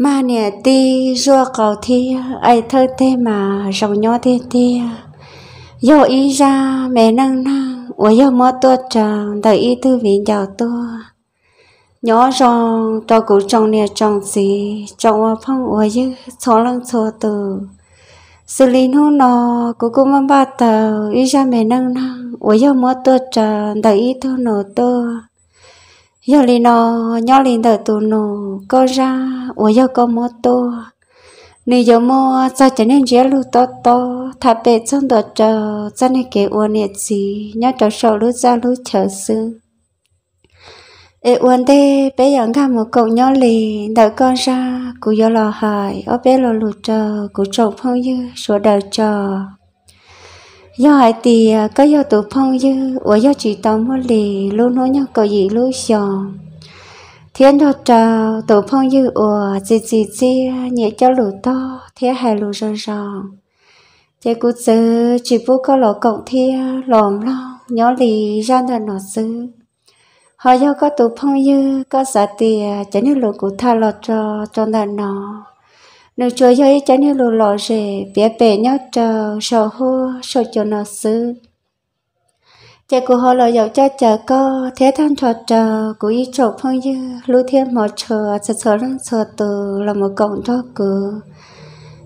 mà nè ti rùa cầu thi ai thơ thế mà rầu nhỏ thế tê yo ý ra mẹ năng năng ủa yo mơ tua tròn đời ý thư viện giàu tua nhỏ rong cho cụ trồng nè trồng gì trồng hoa phong ủa dư xó lăng xô từ xử lý nó nó cụ cụ mơ ba tờ ý ra mẹ năng năng ủa yo mơ tua tròn đời ý thư nổ tua giờ lên nó nhỏ lên đầu tụ nó có ra ủa giờ có mô tô nếu giờ mô sao cho nên giờ lu to to thà bề trong đó chờ cho nên cái ủa nè gì nhớ cho sầu lu e ra lu chờ sư ê uốn tê bé dẫn cả một cậu nhỏ lì đợi con ra cụ giờ lò hỏi ở bé lò lụt chờ cụ trộn phong như sủa đợi chờ do hai thì à, có do tổ phong dư ở do chỉ tao mua lì luôn nói nhau có gì luôn sò thiên đó trào tổ phong dư ở gì gì gì nhẹ cho lũ to thế hai lũ rò rò thế cô chứ chỉ vô có lỗ cộng thia lòm lo nhỏ lì ra là nó sư họ do có tổ phong dư có giả tiền à, chỉ như lũ cụ tha lọt cho cho là nó nếu chúa yêu chán yêu lù lò rể bé bé nhau chờ sầu hô sầu cho nó sư chạy của họ là dạo cho chờ có thế thân trò chờ của ý chỗ phong như lưu thiên mò chờ sợ sợ lăng sợ từ là một cổng cho cửa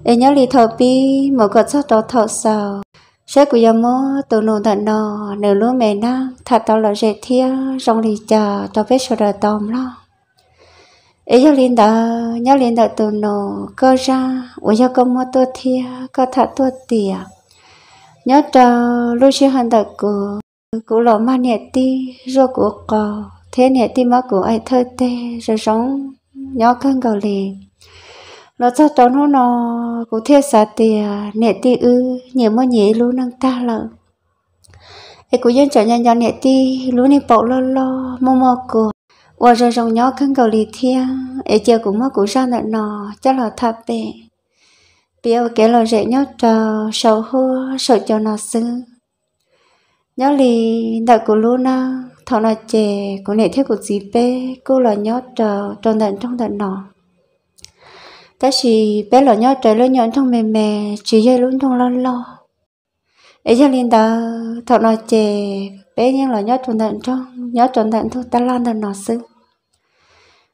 để nhớ lì thọ bi một cột sót đó thọ sào sẽ của dòng mô từ nụ thận nò nếu lúa mẹ nam thật tao là rệt thia rong lì chờ cho vết sờ tòm lo ấy giờ lên đó nhớ lên đó tụi nó cơ ra ủa giờ có mua tôi thia có thả tôi tiền nhớ cho lúc xưa hơn đó của của lộ mà nhẹ ti rồi của cò thế nhẹ ti mà của ai thơ tê rồi sống nhớ cơn cầu liền nó cho cháu nó nó cũng thiệt xa tì nệ tì ư nhẹ mơ nhẹ luôn năng ta lợ ấy cũng dân cho nhân cho nệ tì luôn nị bộ lơ lơ mơ mơ cổ 我这种鸟看狗里天，也就 cũng mất cũng ra nợ nọ cho là thà bể. Biểu cái là rễ nhóc trò sầu hua sầu cho nó sư. Nhóc lì nợ của Luna, thọ nợ chè của nệ thiết của dì bê, cô là nhóc trò tròn đận trong đận nọ. Ta chỉ bé là nhóc trò lớn nhọn trong mềm mềm, chỉ dây lún trong lo lo. Ấy cho linh đó, thọ nợ chè bé nhưng là nhóc tròn tận trong, nhóc tròn tận thôi ta lan đận nọ sư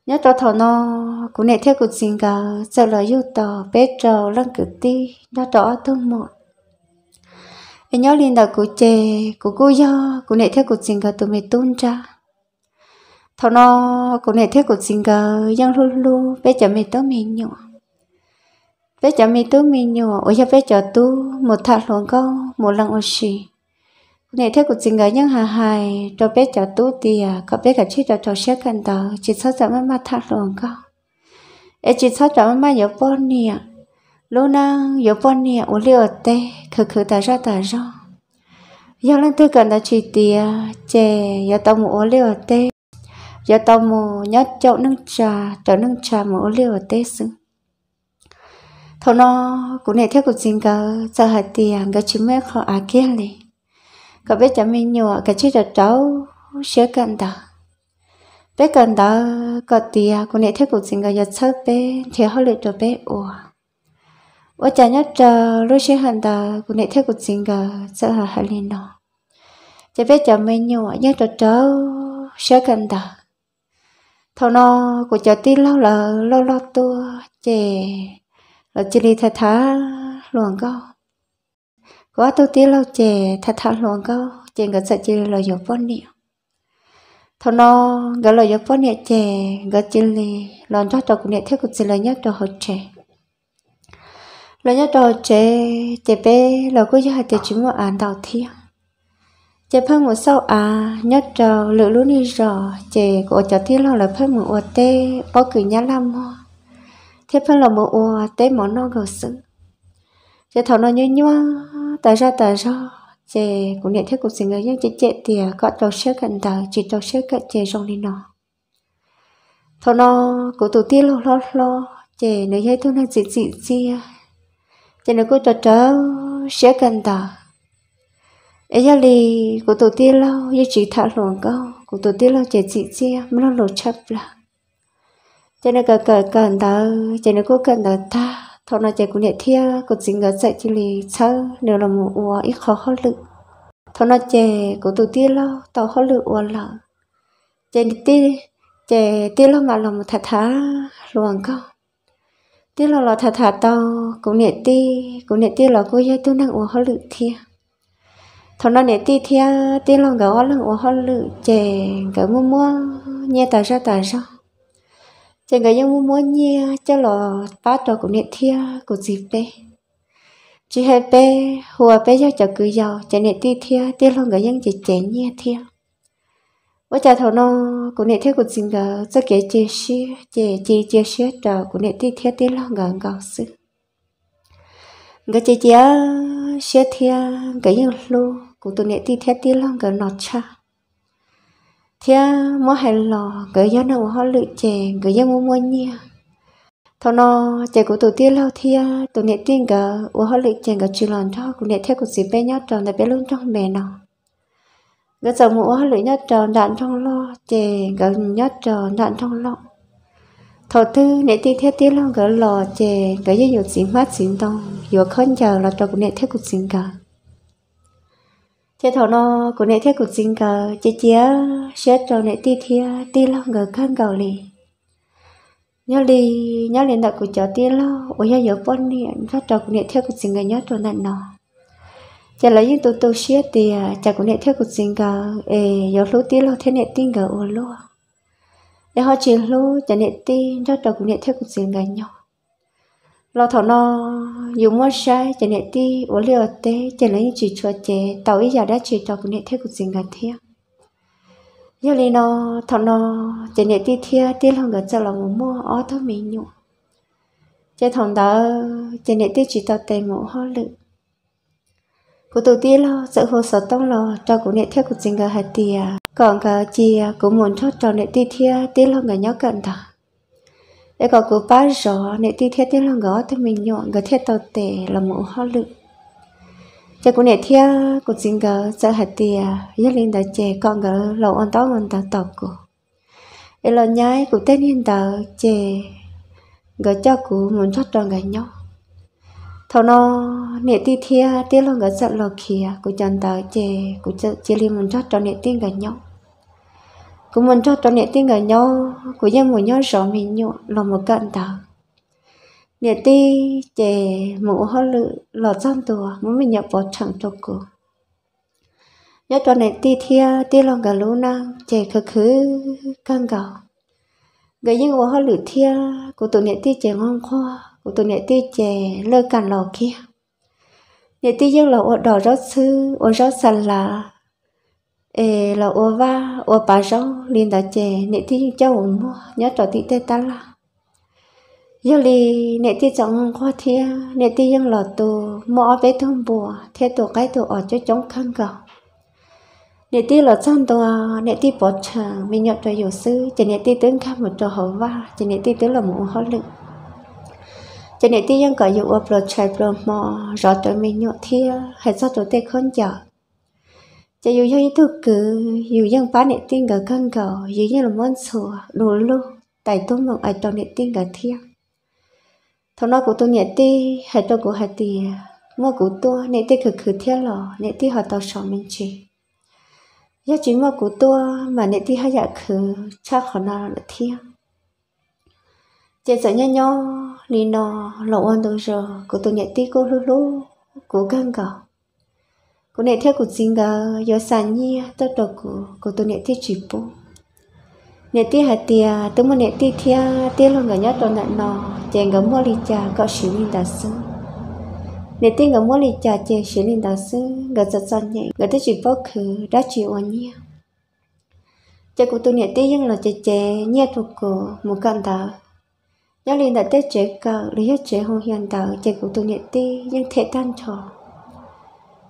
nhớ tao thọ nó cũng nè theo cuộc sinh cả sau là yêu tao bé trò lăng cực ti nó tỏ thương một anh nhớ liền là cụ chè cụ cô do cụ nè theo cuộc sinh cả tụi mình tôn cha thọ nó cụ nè theo cuộc sinh cả giang lu lu bé chả mình tớ mình nhỏ bé chả mình tớ mình nhỏ ôi ya bé chả tu một thằng luôn câu một lần ô xì nè thế cuộc chính người nhưng hà hài cho bé cháu tú thì à? có bé cả chi cháu cháu sẽ cần đó chỉ sao cháu mới mà thắt luôn cơ ấy chỉ sao cháu mới mà nhớ bốn nè lúc nào nhớ bốn nè uống liều tê khử khử ta ra ta ra giờ lần thứ gần đó chỉ thì à? chè giờ tao mua uống liều tê giờ tao mua nhớ cháu nâng trà cháu nâng trà mua uống liều tê xứng thằng nó cũng nè thế cuộc chính người giờ hạt tiền à? cái chúng mới khó à kia liền có biết chả mình nhựa cái chuyện đó cháu sẽ cần đó bé cần đó có tiền cô này thấy cuộc sinh cái giật sớt bé thì họ lựa cho bé ủa ủa chả nhớ chờ lúc sửa hẳn đó cô này thấy cuộc sinh cái sợ hả hả lên đó chả biết chả mình nhựa nhớ cho cháu sẽ cần đó thâu nó cũng cháu tin lâu là lâu lâu tua chè là chỉ đi thay thà luồng câu ว่าตัวที่เราเจถ้าทำหลวงก็เจก็จะจีเราอยู่ป้อนเนี่ยทนอก็เราอยู่ป้อนเนี่ยเจก็จีเลยหลอนชอบตัวกูเนี่ยเท่ากูจีเลยเนี่ยตัวหัวเจเราเนี่ยตัวเจเจเป้เราก็อยากจะชิมว่าอ่านดาวเที่ยงเจเพิ่งหมดเศร้าอาเนี่ยเราหรือรู้นี่รอเจก็จะที่เราเลยเพิ่งหมดอวดเต้ป้อกือเนี่ยลำมอเทเพิ่งเราหมดอวดเต้หมอนอกก็ซึ้ง chị thầu nó nhói nhóa tại sao tại sao chị cũng nhận thức cuộc sinh người dân chị chị thì có tàu xe cận tờ chỉ tàu xe cận chị xong đi nó thầu nó của tổ tiên lo lo lo chị nếu như tôi đang dị dị gì chị nếu cô trò trớ xe cận tờ ấy giờ thì của tổ tiên lo như chỉ thả luồng câu của tổ tiên lo chị chị chị mới lo lột chấp là cho nên cần cần cần tờ cho nên cô cần tờ ta thọ nó chạy cũng nhẹ thia có chính cái chạy chỉ lì chớ nếu là một uo ít khó khó lực thọ nó chạy có tổ tiên lo tao khó lực uo lợ chạy đi tia chạy tia lo mà là một thà thà luôn cơ tia lo là thà thà to cũng nhẹ ti cũng nhẹ tia lo cô gia tu năng uo khó lự thia thọ nó nhẹ ti thia tia lo gạo lăng uo khó lự chạy gạo mua mua nhẹ tài ra tài sao chẳng cái những muốn nhia cho lò phát trò của niệm thia của dịp bé chỉ hai bé hùa bé cho cho cứ giàu chẳng niệm ti thia tiếc lo cái những chỉ chén nhia thia bữa cha thầu nó của niệm thia của dịp gờ cho kể chia sẻ chia chia chia sẻ trò của niệm ti thia tiếc lo gần gạo sư cái chia chia sẻ thia cái những lô của tụi niệm ti thia tiếc lo gần nọ cha thia mua hai lò gửi cho nó họ lựa chè gửi cho mua mua nhia thọ nó chè của tổ tiên lâu thia tổ nhẹ tiên gỡ u họ lựa chè gỡ chỉ lòn cho cũng nhẹ theo của dì bé nhát tròn tại bé luôn trong mẹ nó gỡ chồng mua họ lựa nhát tròn đạn trong lo chè gỡ nhát tròn đạn trong lo thầu tư nhẹ tiên theo tiên lâu gỡ lò chè gỡ cho nhiều xịn mát xịn tông nhiều khó chờ là trò cũng nhẹ theo của xịn cả thế thầu nó của nệ thế cuộc sinh cờ chế chế xét rồi nệ ti thia ti lo ngờ khăn gầu lì nhớ lì nhớ lên đạo của chó ti lo ôi giờ giờ phân đi phát trò của nệ thế của chính người nhớ rồi nè nọ chả lấy những tụ tụ xét thì chả của nệ thế cuộc sinh cờ ê giờ lúc ti lo thế nệ tin gờ ô lo để họ chỉ lo chả nệ tin cho trò của nệ thế cuộc sinh người nhau lo thọ nó dùng mất sai chẳng hạn đi uống liều tế chẳng hạn chỉ cho chế tàu ít giờ đã chỉ cho cũng hệ thế cũng sinh gạt thiệt giờ này nó thọ nó chẳng hạn đi thiệt đi lòng gạt cho lòng mua ó thôi mình nhụ chế thằng đó chẳng hạn đi chỉ tàu tề mũ ho lự cụ tổ tiên lo sợ hồ sợ tông lo cho cũng hệ thế cũng sinh gạt hạt tiệt còn cả chị cũng muốn cho cho hệ đi thiệt đi lòng gạt nhớ cận thằng để có cứ ba rõ nếu ti thiết tiếng lòng gõ thì mình nhọn cái thiết tàu tệ là mũ hoa lự chắc cũng nè thiết cũng xin gỡ sợ hạt tìa nhất lên đã chè con gỡ lẩu ăn tóc ăn tàu tàu của để lo nhái cũng tên hiện tờ chè gỡ cho cú muốn chót tròn gãy nhau thầu nó nè ti thiết tiếng lòng gỡ sợ lò khìa cũng chân tờ chè cũng chỉ lên muốn chót tròn nè tiếng gãy nhau cũng muốn cho toàn nhiệt tin ở nhau của dân một nhau rõ mình nhộn là một cận tờ nhiệt ti chè mũ hoa lự là trong tù muốn mình nhập vào chẳng cho cô nhớ toàn nhiệt ti thia ti lòng cả lũ năng chè khứ khứ căng gạo người dân của hoa lự thia của tụi nhiệt ti chè ngon khoa của tụi nhiệt ti chè lơ cản lò kia nhiệt ti dân là ở đỏ rót sư ở rót sàn là ê là ô va ô bà rau liền đã chè nệ thi cho mua nhớ trò tí tê ta là giờ lì nệ thi chọn khoa thia nệ thi dân lò tù mỏ bé thông bùa thế tù cái tù ở cho chống khăn gạo nệ thi lò chân tù nệ thi bỏ chàng mình nhớ trò dụ sư chỉ nệ thi tướng khắp một trò hở va chỉ nệ thi tướng là một hóa lực chỉ nệ thi dân cởi dụ ập lò chạy lò mò rõ tụi mình nhọ thia hay sao tụi tê khốn chợ cho dù cho tu cử dù dân phá nệ tin cả cân cờ dù như là món sửa đồ lu tại tôi mộng ai tàu nệ tin cả thiêng thằng nó của tôi nhẹ ti hay tôi của hạt tì mua của tôi nệ ti khử khử thiên lò nệ ti họ tàu sọ mình chỉ giá chỉ mua của tôi mà nệ ti hay dạ khử chắc họ nào là thiêng chị sợ nhau nhau lì nò lộ ăn đồ rồi của tôi nhẹ ti cô lu lu của cân cờ cô này theo cuộc chính đó do sản nhi tớ đồ của của tôi này theo chỉ bố nè tia hạt tiền tôi muốn nè tia tia tia luôn cả nhất tôi nạn nọ chè ngắm mua lì trà có sử linh đà sư nè tia ngắm mua lì trà chè sử linh đà sư gần giật giật nhẹ gần tới chỉ bố khứ đã chịu oan nhia chè của tôi nè tia nhưng là chè chè nhẹ thuộc của một căn đào nhớ liền đã tết chế cờ lý hết chế hôn hiền đào chè của tôi nè tia nhưng thể tan trò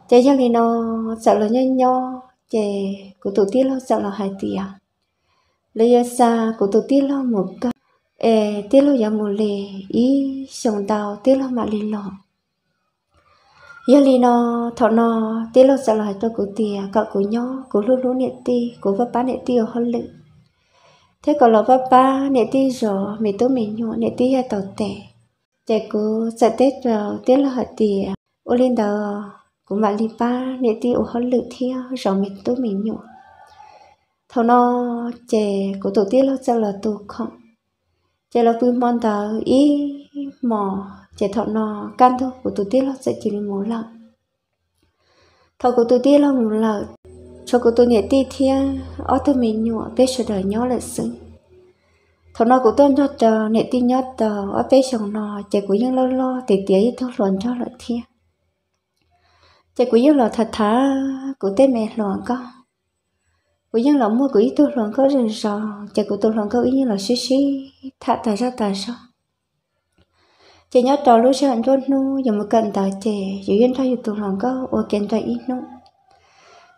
chế cho nên nó sợ là nhớ nho, chế của tổ tiên nó sợ là hai tiền à. lấy ra xa của tổ tiên nó một cái ê tiết lo giờ một lề ý sống đào tiết nó mà lì lò giờ lì nó thọ nó tiết nó sợ là hai tôi của tiền à, cậu của nhớ của lú lú nệ ti của vấp ba nệ ti ở hơn lự thế còn là vấp ba nệ ti rồi mình tôi mình nhọ nệ ti hay tàu tệ chạy cứ sợ tết rồi tiết nó hai tiền ô lên đó cũng mà li ba nè ti ô hớ lự thia rồi mình tu mình nhủ thâu nó chè của tổ tiên lo cho là tổ không chè là bưng mòn tờ ý mò chè thọ nó can thôi của tổ tiên lo sẽ chỉ đi mổ lợn thọ của tổ tiên lo mổ lợn cho của tổ nhẹ ti thia ở tôi mình nhủ về sợ đời nhỏ lại sự thọ nó của tôi nhót tờ nhẹ ti nhót tờ ở về chồng nó chè của những lo lo thì tía thâu thôi luận cho lại thia chị cũng yêu là thật thà cũng tết mẹ loạn co, cũng dân lòng mua cũng tôi loạn co rình rò chị cũng tôi loạn co ý như là xí xí thà thà sao tại sao chị nhớ trò lúc sau anh luôn nu giờ mà cần tại chị chỉ yên thay tôi loạn co, ô kiến tại ít nu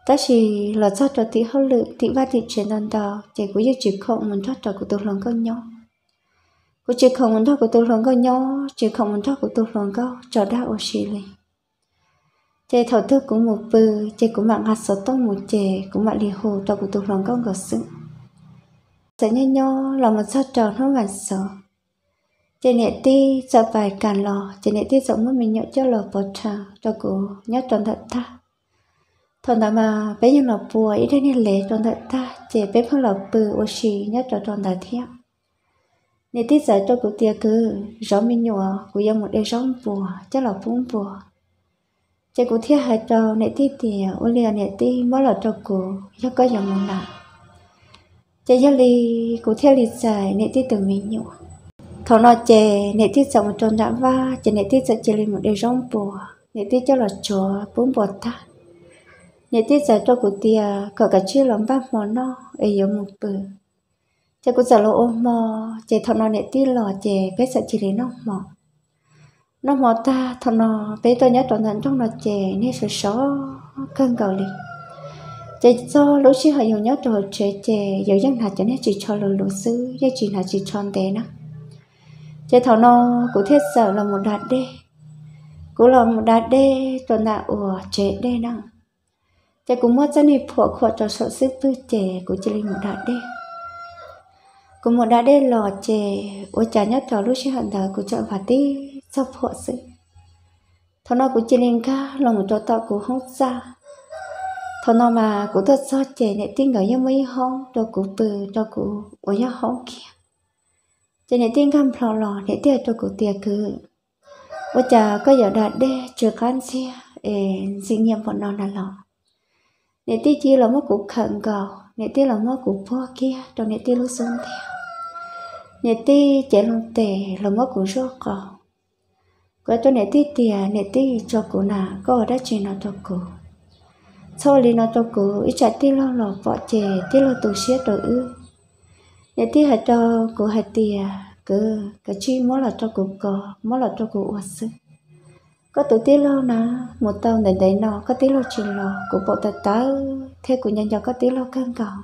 ta chỉ là cho trò tí hơn lượng tí ba tí chuyện đàn tàu chị cũng yêu chỉ không mình thoát trò của tôi loạn co nhau của chị không muốn thoát của tôi loạn co nhau chị không muốn thoát của tôi loạn co trò đã ô xì liền chế thầu thức cũng một bư chế cũng bạn hạt số tốt một chế cũng bạn li hồ tao của tôi hoàng công gật xứng sẽ nhớ nhó là một sao tròn nó bạn sợ chế nhẹ ti sợ vài càn lò chế nhẹ ti sợ mất mình nhậu cho lò bỏ trà cho cô nhát tròn thật ta thon ta mà bé nhân lò bùa ít đến lệ tròn thật ta chế bé phong lò bư ô xì nhát tròn tròn thật thiệt nhẹ ti sợ cho cô tia cứ rõ mình nhọ của dân một đêm rong bùa chắc là phun bùa chị cũng thiết hai trâu nè tí thì ô liền nè tí mỗi là trâu cụ cho có dòng mong nạ chị gia li cũng thiết li xài nè tí từ mình nhụ thọ nó chè nè tí sợ một trâu đã va chè nè tí sợ chè li một đời rong bùa nè tí cho là chó bốn bột ta nè tí sợ cho cụ tìa có cả chi lòng bác mò nó ấy yếu một bờ, chị cũng sợ lỗ ôm mò chị thọ nó nè tí lò chè bé sợ chè li nó mò nó mò ta thằng nó bé tôi nhớ toàn thành trong nó chè nên sự số cơn cầu liền chè do lũ sư họ dùng nhớ đồ chè chè giờ dân hạt cho nên chỉ cho lũ lũ sư giờ chỉ là chỉ tròn té nó chè thằng nó cũng thiết sợ là một đạt đê cũng là một đạt đê toàn là ủa chè đê nó chè cũng mất rất nhiều phụ khổ cho sợ sức tư chè cũng chỉ là một đạt đê cũng một đạt đê lò chè ủa chả nhớ cho lũ sư hận thờ cũng chọn và tí sao phụ sự thằng nó của trên nên ca, lòng một chỗ tao của không xa thằng nó mà của thật sao trẻ này tiếng gọi với mấy hông cho của từ cho của ở nhà hông kia trẻ nên tiếng cam lò lò để tiệt cho của tiệt cứ bây giờ có giờ đạt đê chưa can xe sinh nghiệm bọn nó là lò nè tí chi là mất của khẩn cầu nè tí là mất của po kia trong nè tí lúc xuống theo nè tí trẻ lòng tè là mất của số cầu và cho nè tí tìa nè tí cho cô nà có đã đó chỉ nó cho cô sau lì nó cho cô ít chả tí lo lò vợ chè tí lo tù xế đồ ư nè tí hạt cho cô hạt tìa à, cứ cái chi mỗi là cho cô có mỗi là cho cô uất sức có tụ tí lo nà một tàu nền đấy nó có tí lo chỉ lo của bộ tật tá theo của nhân dân có tí lo căng cầu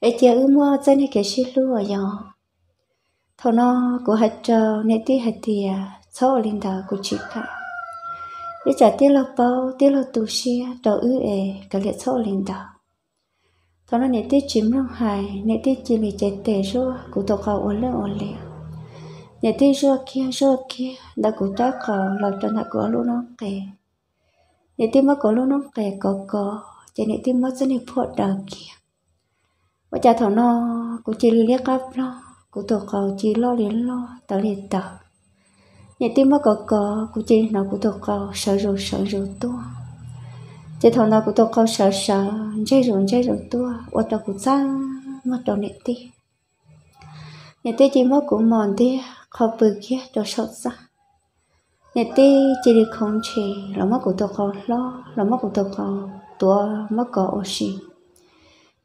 ấy chưa ư mua chân hay kể xí lu ở nhỏ thọ nó của hạt trâu nè tí hạt tìa à, sau linh đào của chị cả để trả tiền là bao tiền tu sĩ đầu ư ề cả liệt sau linh đào thằng nó nãy tiết chìm lòng hài nãy tiết chỉ lì chạy tệ rồi cụ tổ cầu ổn lên ổn liền nãy tiết kia rồi kia đã cụ ta cầu làm cho nó có luôn nó kề nãy tiết mất có luôn nó kề có có chạy nãy tiết mất rất nhiều phốt đào kia bây giờ thằng nó cụ chỉ lì liếc cặp nó cụ tổ cầu lo liền lo tao liền tao nhà tim mất cỡ cỡ của chị nó cũng tôi cầu sợ rồi sợ rồi tôi chị thằng nào cũng tôi cầu sợ sợ chơi rồi chơi rồi tôi ô tô của ta mất đầu nè ti nhà ti chị mất của mòn ti khó bự kia tôi sợ ra nhà ti chị đi không chỉ là mất cũng tôi cầu lo là mất cũng tôi cầu tôi mất cỡ ô xì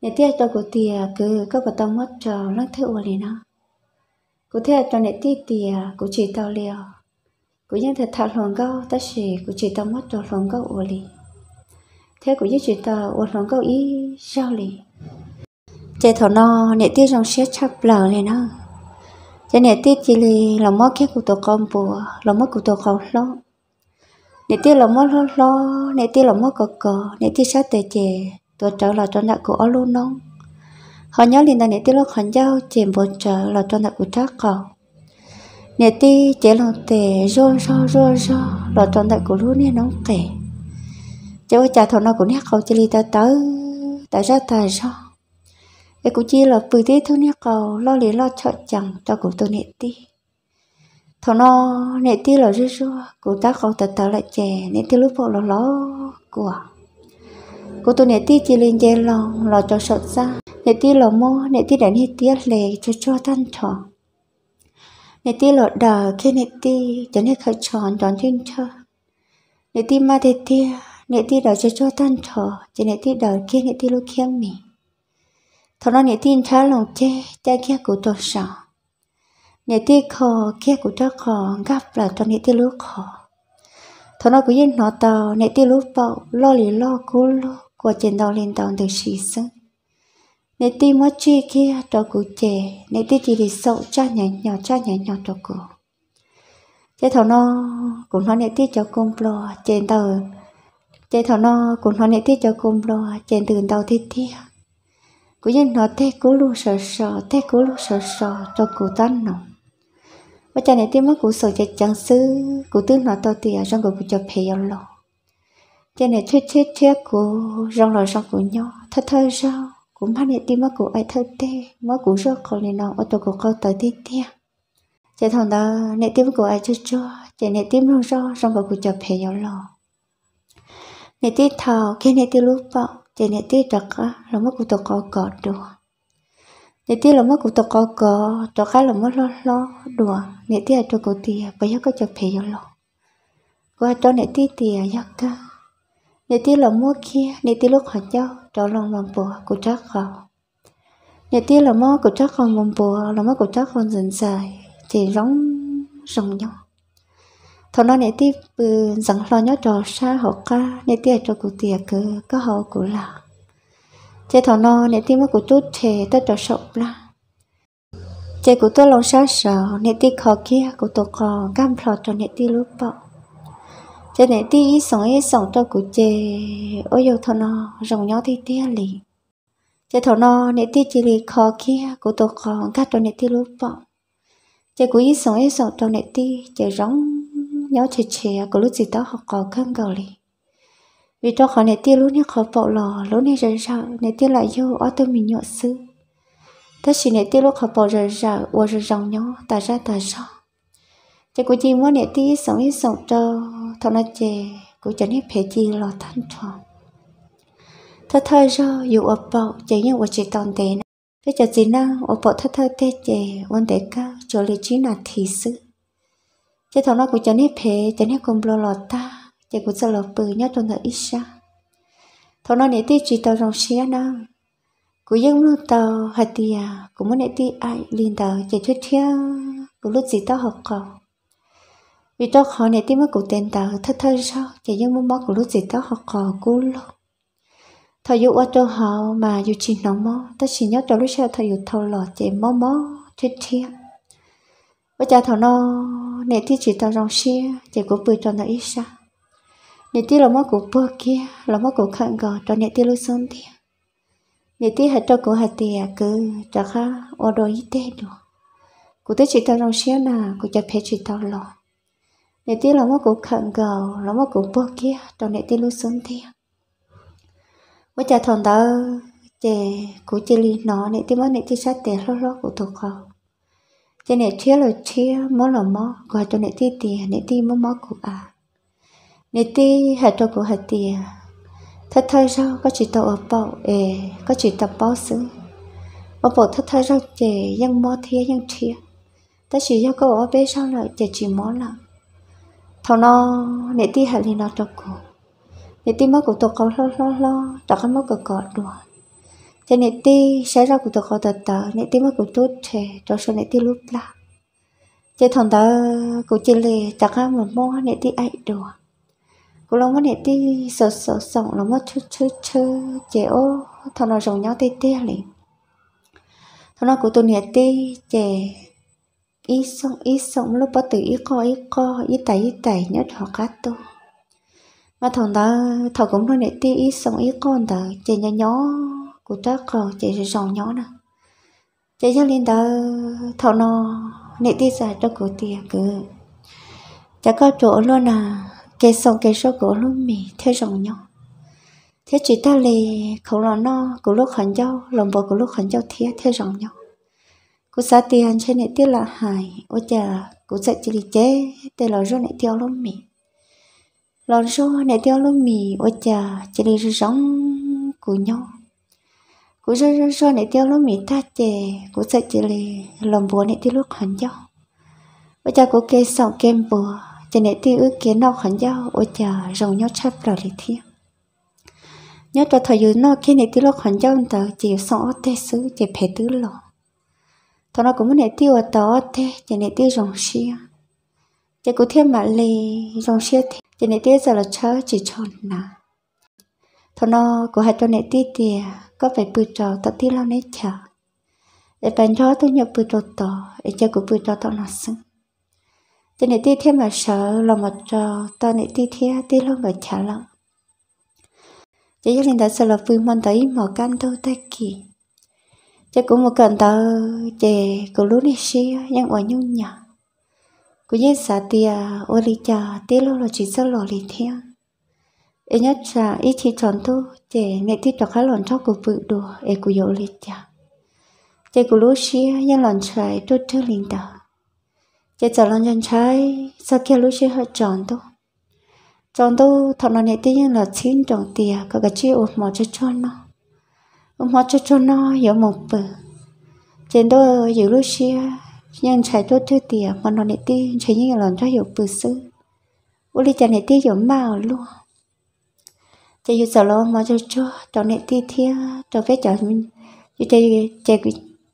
nhà ti tôi của tia cứ các bà tao mất cho nó thế ô nó, cụ thể cho nệ tí tìa cụ chỉ tao liều cũng như thật thảo luận câu ta sẽ cũng chỉ tao mất trò luận câu ủa lì thế cũng như chỉ tao ủa luận câu ý sao lì chế thảo nó nè tiếc trong xe chắp lờ này nó chế nè tiếc chỉ lì là mất cái của tổ con bùa là mất của tổ con lo nè tiếc là mất lo lo nè tiếc là mất cờ cờ nè tiếc sát tề chè tổ trở là trong đại của ở luôn nông họ nhớ liền là nè tiết lo khẩn giao chèm bột trở là trong đại của trác cầu nè ti chế lo tè rô rô rô rô lo tròn tại của lúa nè nóng tè chế có cha thọ nó cũng nhắc câu chỉ li ta tới ta ra ta ra để cũng chỉ là bự thế thôi nè cầu lo lý lo chọn chẳng cho của tôi nè ti thọ nó nè ti là rô rô của ta không tật tật lại chè nè ti lúc bộ lo lo của của tôi nè ti chỉ lên chè lo lo cho sợ ra nè ti lo mô nè ti đã nè tiếc lệ cho cho thanh thọ nè ti lọt đờ khi nè ti cho nè khởi chọn đón thiên cho nè ti ma thế ti nè ti đờ cho cho tan thở cho nè ti đờ khi nè ti lúc khiêm mì thọ nó nè tin thá lòng chê cha kia của tôi sợ nè ti khò kia của tôi khò gặp là cho nè ti lúc khò thọ nó cứ yên nó tàu nè ti lúc bầu lo lì lo cú lo của trên đầu lên tàu được xì xứng nếu ti mất chi kia cho cụ chè nếu ti chỉ để sậu cha nhảy nhỏ cha nhảy nhỏ cho cụ chế thầu nó cũng nói nếu ti cho công lo trên tàu chế thầu nó cũng nói nếu ti cho công lo trên từ tàu thiết thiết cụ nhân nó thế cố lu sợ sợ thế cố lu sợ sợ cho cụ tan nồng và cha này ti mất cụ sợ chạy chẳng sư cụ tư nó to tìa trong cụ cho phê yếu lộ cha này thuyết chết chết cụ rong lò rong cụ nhỏ thật thơ sao cú mắt nhẹ tim mắt của ai thơ tê mắt của rớt còn nên nó ô tô cú câu tới tê tê chạy thằng đó nhẹ tim của ai cho cho chạy nhẹ tim luôn rồi xong vào cú chụp phe nhau lò nhẹ tim thò khi nhẹ tim lúc bọ chạy nhẹ tim trật á là mắt của tổ cò cọ đùa nhẹ tim là mắt của tổ cò cọ trật cái là mắt lo lo đùa nhẹ tim ở cho của tìa bây giờ có chụp phe nhau lò qua cho nhẹ tim tìa giấc nếu tí là mua kia nếu tí lúc họ cho trở lòng mầm bùa của chắc họ nếu tí là mua của chắc không mầm bùa là mua của chắc không dần dài thì giống rồng nhau thằng nó nếu tí bự lo nhớ trò xa họ ca nếu tí cho cụ tiệc cứ có họ của là chế thằng nó nếu tí mua của chút thì ta trò sọc là chế của tôi lòng xa sợ nếu tí khó kia của tôi khó gam lọt cho nếu tí lúc bọ cho nên đi sống ấy sống cho cụ chê ôi yêu thằng nó rồng nhó thì tiếc lì cho thằng nó nè tiếc chỉ lì khó kia cụ tổ khó cắt cho nè tiếc lúc bỏ cho cụ ấy sống ấy sống cho nè tiếc cho rong nhó chè chè cụ lúc gì đó học có khăn cầu lì vì cho khó nè tiếc lúc nè khó bỏ lò lúc nè rời ra nè tiếc lại yêu ở tôi mình nhọ sư ta chỉ nè tiếc lúc khó bỏ rời ra ua rời rong nhó, ta ra ta sao chỉ có chi muốn để tí sống ít sống cho thọ nó chè cô chẳng hết phải chi lo thân tròn thơ thơ cho dù ở bầu chỉ như ở chỉ toàn thế nè thế chờ gì nè ở bầu thơ thơ thế chè vấn đề cao cho lý trí là thì sự chỉ thọ nó cũng chẳng hết phải chẳng hết cùng lo lo ta chỉ cũng sợ lo bự nhất tuần thơ ít xa thọ nó để tí chỉ tao rong xía nè cú dân luôn tao hạt tiề cú muốn để tí ai liên tao, chỉ chút thiên cú lúc gì tao học cầu vì đó họ này tí mất cụ tên tờ thất thơ sao chỉ dân muốn bó của lúc gì đó họ có cú lô thời dụ ở chỗ họ mà dù chỉ nó mó tớ chỉ nhớ cho lúc sau thời dụ thâu lọ chỉ mó mó chết thiệt bây giờ thầu nó này tí chỉ tao rong xe chỉ của bơi cho nó ít sao này tí là mó của bơ kia là mó của khăn gò cho này tí lúc xong thiệt này tí hết cho của hạt tiền cứ cho khá ô đồ ít tê được cụ tới chỉ tao rong xe nà cụ cho phê chỉ tao lọ nè tí là mất cũng khẩn cầu là mất cũng bố kia trong nè tí lúc xuống thiên với cha thằng tớ chè của chè ly nó nè tí mất nè tí sát tiền lót lót của tụ cầu cho nè chia là chia mó là mó gọi cho nè tí tiền nè tí mó mó của à nè tí hạt cho của hạt tiền thật thời sao có chỉ tàu ở bầu ề có chỉ tập bao xứ mà bầu thật thời sao chè dân mó thia dân chia ta chỉ do cầu ở bên sau lại chè chỉ mó lặng thằng nó nè tí hạt liền nó cho cô nè tí mất của tôi có lo lo lo đó cái mất của cọ đùa thế nè tí sẽ ra của tôi có tờ tờ nè tí mất của tôi thế cho số nè tí lúc là thế thằng ta của chị lề chắc là một mô nè tí ai đùa cô lâu mất nè tí sợ sợ sợ nó mất chút chút chút chế ô thằng nó rồng nhau tê tê liền thằng nó của tôi nè tí chế sống isong sống lúc bắt tự ít co ít co ít tay ít tay nhất họ cắt tu mà thằng đó thằng cũng nói này ti sống ít co đó chạy nhỏ nhỏ của ta còn chạy rồi ròng nhỏ nè chạy cho lên đó thằng nó này ti dài cho cổ tiền cứ chả có chỗ luôn à cái sông cái số cổ luôn mì theo ròng nhỏ thế chỉ ta lì khẩu lò nó của lúc hành dâu lòng bò của lúc hành dâu thế theo ròng nhau cú sa tiền trên này tiếc là hài ô chà cú sẽ chỉ đi chế tê lò rô này tiêu lông mì lò rô này tiêu lông mì ô chà chỉ đi rong cú nhau cú rô rô rô này tiêu lông mì ta chè cú sẽ chỉ đi lòng bùa này tiêu lúc hẳn nhau ô chà cú kê sọ kem bùa chỉ này tiêu ước kiến nào hẳn nhau ô chà rồng nhau chắp lò để thiêng nhớ cho thời gian nó khi này tiêu lúc hẳn nhau ta chỉ sọ tê sứ chỉ phải tứ lòng thằng nó cũng muốn nè tiêu ở đó thế thì nè tiêu dòng xia thì cũng thêm mà lì dòng xia thì thì nè tiêu giờ là chớ chỉ chọn nà thằng nó cũng hai cho nè tiêu thì có phải bự trò tao tiêu lo nè chờ để bàn cho tôi nhập bự trò tỏ để cho cũng bự trò tao nó xứng thì nè tiêu thêm mà sợ là một trò tao nè tiêu thế tiêu lo mà chả lòng chỉ gia đình đã sợ là vui mong tới mỏ căn đâu ta kỳ chứ cũng một cần tao chè cô lúc này xí nhưng ở nhung nhở cô nhớ xả tia ô đi chả tia lâu là chỉ sợ lò lì theo em nhớ chả ít chỉ chọn thu chè mẹ tiếp cho khá lòn cho cô vự đồ em cô dỗ lì chả chè cô lúc xí nhưng lòn trái tôi chưa liền đầu chè chả lòn chân trái sao kia lúc xí hơi chọn thôi chọn tôi thằng nó này tiếng là chín chọn tia có cái chi ôm mò cho cho nó ông họ cho cho nó hiểu một bờ trên đó hiểu lúc xưa nhưng trái tôi chơi tiền mà nó lại tin chạy như là cho hiểu bờ sư bố đi chạy này tin hiểu màu luôn chạy yêu sợ lo mà cho cho cho này tin thiệt cho phép cho mình chạy chạy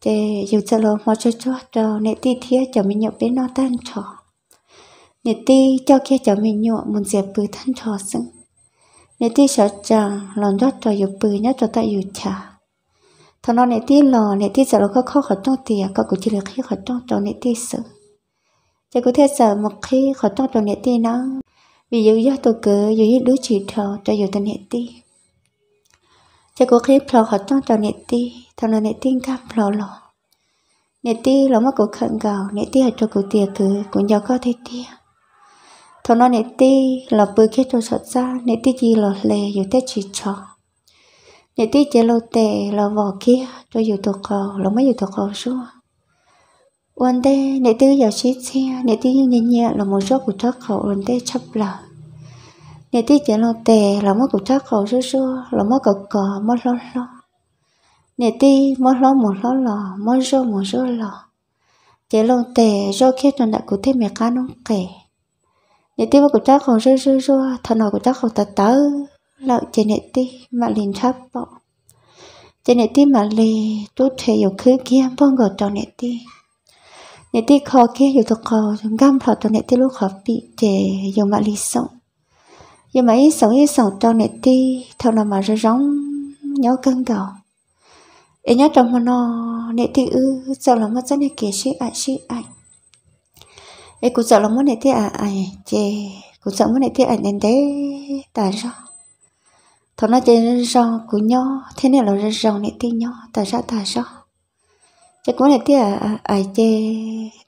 chạy yêu sợ lo mà cho cho cho này tin thiệt cho mình nhập bên nó tan trò nè ti cho kia cho mình nhọ muốn dẹp bự thân trò xứng, nè ti sợ chàng lòng cho cho dục bự nhớ cho ta hiểu chả thằng nó này tiếc lò này tiếc giờ nó có khó khỏi trong tiền có cũng chỉ là khi khỏi trong trò này tiếc sợ chỉ có thể sợ một khi khỏi trong trò này tiếc nó vì dù do tôi cứ dù như đứa chỉ thọ cho dù tôi này tiếc chỉ có khi thọ khỏi trong trò này tiếc thằng nó này tiếc gặp lò lò này tiếc là mất của khẩn gạo này tiếc là cho của tiền cứ cũng giàu có thế tiếc thằng nó này tiếc là bữa kia tôi sợ ra này tiếc gì lò lè dù thế chỉ thọ để tí chế lô tệ là vỏ kia cho dù thuộc họ là mới dù thuộc họ xua วันเดในตื้ออยากชิดเชียในตื้อยังเงียเราโมชอบกุทักเขาวันเดชับละในตื้อเจเราแต่เราโมกุทักเขาชั่วๆเราโมกกอมล้อล้อในตื้อมล้อมล้อล้อมชั่วมชั่วล้อเจเราแต่ชอบแค่จนดักกุเทเมกาน้องเก๋ในตื้อว่ากุทักเขาชั่วๆถนอกุทักเขาตะเตอ lợ chế nệ ti mà linh thấp bộ chế nệ ti mà lì tu thể yêu khứ kia bông gờ cho nệ ti nệ ti khó kia yêu tục khó gam thọ cho nệ ti lúc khó bị chế yêu mà lì sống yêu mà ít sống ít sống cho nệ ti thọ là mà rơi rong nhớ căng gầu ấy nhớ trong mà nó nệ ti ư sao là mất rất nệ kia sĩ ảnh sĩ ảnh ấy cũng sợ là mất nệ ti ảnh ai chế cũng sợ mất nệ ti ai nên đấy tại sao thọ nó chơi rong của nhau thế này là rong này tiếng nhau tại sao tại sao chắc cũng này tiếng à ai à, à, chơi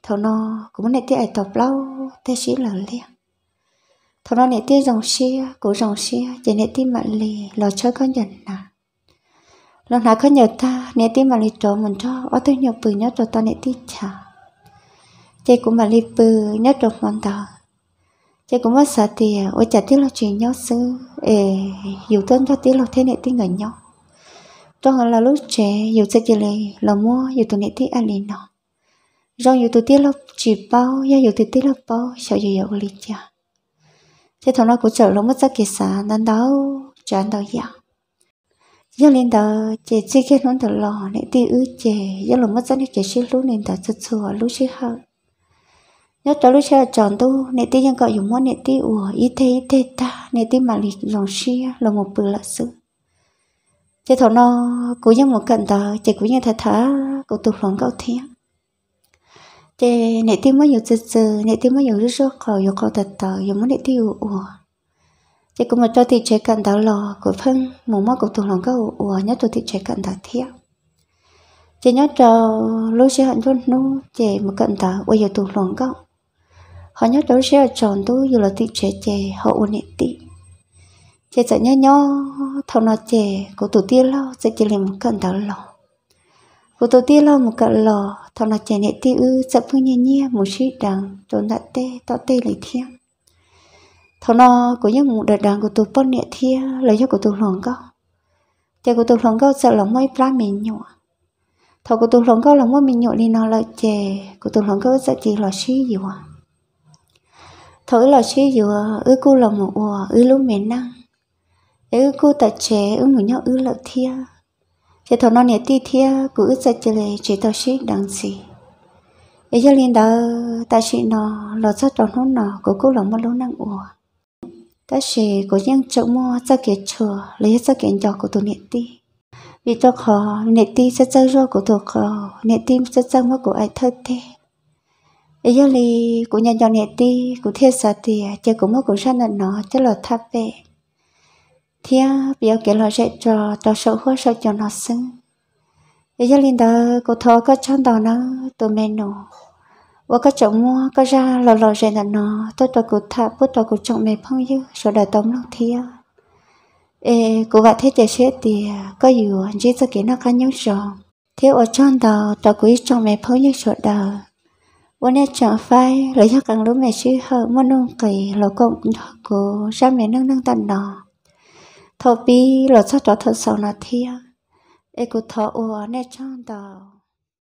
thọ nó cũng này tiếng ai à, tập lâu thế xí là liền thọ nó này tiếng dòng xe của dòng xe chỉ này tiếng mà lì lo chơi có nhận nè lo nãy có nhận ta này tiếng mà lì trộn mình cho ở tiếng nhờ bự nhất rồi ta này tiếng chả chơi cũng mà lì bự nhất rồi mình ta chị cũng mất sợ thì à, ôi chả tiếc là chuyện nhau sư ê dù thân cho tiếc là thế này tiếng gần nhau trong là lúc trẻ dù sẽ chỉ lấy là mua dù tụi này tiếc ăn liền nó rồi dù tụi tiếc lo chỉ bao ya dù tụi tiếc lo bao sợ dù dầu liền chả thế thằng nó cũng sợ lúc mất ra kỹ xã nên đó chẳng đâu dạ giờ lên đó chỉ chỉ cái nó được lò này tiếc ư trẻ, giờ lúc mất ra này chị sẽ lúc lên đó chút chút lúc sẽ hơn nhớ cho lúc chơi chọn tu nè tí nhân cậu dùng món nè tí ủa ít thế ít thế ta nè tí mà lịch lòng xia lòng một bữa là sự thế thọ nó cố nhân một cận tờ chỉ cố nhân thật thả cố tụt lòng cậu thiên thế nè tí mới nhiều từ từ nè tí mới nhiều rất rất khó nhiều khó thật tờ dùng món nè tí ủa chỉ cũng một cho thì chơi cận tờ lò của phân mù mò cố tụt lòng cậu ủa nhớ cho thì chơi cận tờ thiên chỉ nhớ cho lúc chơi hạnh phúc nó chỉ một cận tờ bây giờ tụt lòng cậu họ nhớ đâu sẽ chọn tu dù là tự trẻ chế họ ổn định tị trẻ chạy nhớ nhớ thầu nó trẻ của tổ tiên lo sẽ chỉ làm một cận đảo lò của tổ tiên lo một cận lò thầu nó trẻ nhẹ tị ư sẽ phương nhẹ nhẹ một sĩ đằng trốn đã tê tao tê lại thiên thầu nó của những một đợt đằng của tổ phân nhẹ thiên lấy cho của tổ hoàng cao trẻ của tổ hoàng cao sẽ lòng mấy pra mình nhỏ thầu của tổ hoàng cao lòng mấy mình nhỏ đi nó là trẻ của tổ hoàng cao sẽ chỉ là sĩ gì hoài thôi là chứ dừa ư cô là một ủa ư lúc mẹ năng ư cô tạ trẻ ư một nhau ư lợi thia chỉ thọ non nhẹ ti thia cứ ư sạch lệ chỉ tao xí đang gì ư cho liên đó ta xí nó lo cho tròn hôn nó của cô là một lúc năng ủa ta xí của những chỗ mua cho kia chùa lấy cho kia nhỏ của tụi nhẹ ti vì cho khó nhẹ ti sẽ cho ruột của tụi khó nhẹ ti sẽ cho mắt của ai thơ thế giờ li của nhà nhận nhẹ đi của thiết sợ thì à, chơi cũng mất cũng sang là nó chứ là tháp về thì à, bây giờ kể là sẽ cho cho sâu hoa sâu cho nó sưng giờ li đó cũng thọ có chọn đó nó tụi mình nó và các cháu mua có ra lò lò rèn là nó tôi tôi cũng tháp bút tôi cũng chọn mẹ phong như rồi đời tống lòng thì ê cô gọi thế chơi sẽ thì à, có nhiều anh chị sẽ kể nó khá nhiều rồi thế ở chọn đầu tôi cũng chọn mẹ phong như rồi đời วันนี้จังไฟเลยชอบกังรู้แม่ชื่อเหอมันนุ่งกีเราก็กูจ้าแม่นึ่งนึ่งตันนอทบีเราชอบจอดเธอสองนาทีเอกูทออัวเนี่ยช่างดาว